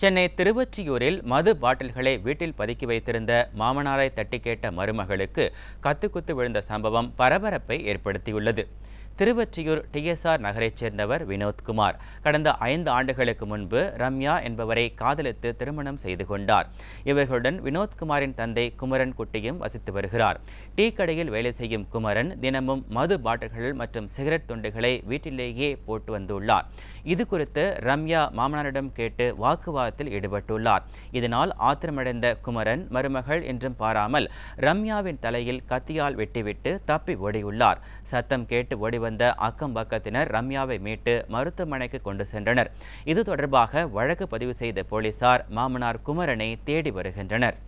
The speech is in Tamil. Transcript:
சென்னை திருவொற்றியூரில் மது பாட்டில்களை வீட்டில் பதுக்கி வைத்திருந்த மாமனாரை தட்டி கேட்ட மருமகளுக்கு கத்துக்குத்து விழுந்த சம்பவம் பரபரப்பை ஏற்படுத்தியுள்ளது திருவற்றியூர் டிஎஸ்ஆர் நகரைச் சேர்ந்தவர் வினோத்குமார் கடந்த ஐந்து ஆண்டுகளுக்கு முன்பு ரம்யா என்பவரை காதலித்து திருமணம் செய்து கொண்டார் இவர்களுடன் வினோத்குமாரின் தந்தை குமரன் குட்டியும் வசித்து வருகிறார் டீ கடையில் வேலை செய்யும் குமரன் தினமும் மது பாட்டில்கள் மற்றும் சிகரெட் துண்டுகளை வீட்டிலேயே போட்டு வந்துள்ளார் இது குறித்து ரம்யா மாமனாரிடம் கேட்டு வாக்குவாதத்தில் ஈடுபட்டுள்ளார் இதனால் ஆத்திரமடைந்த குமரன் மருமகள் என்றும் பாராமல் ரம்யாவின் தலையில் கத்தியால் வெட்டிவிட்டு தப்பி ஓடியுள்ளார் சத்தம் கேட்டு ஓடி வந்த அக்கம் பக்கத்தினர் ரம்யாவை மீட்டு மருத்துவமனைக்கு கொண்டு சென்றனர் இது தொடர்பாக வழக்கு பதிவு செய்த போலீசார் மாமனார் குமரனை தேடி வருகின்றனர்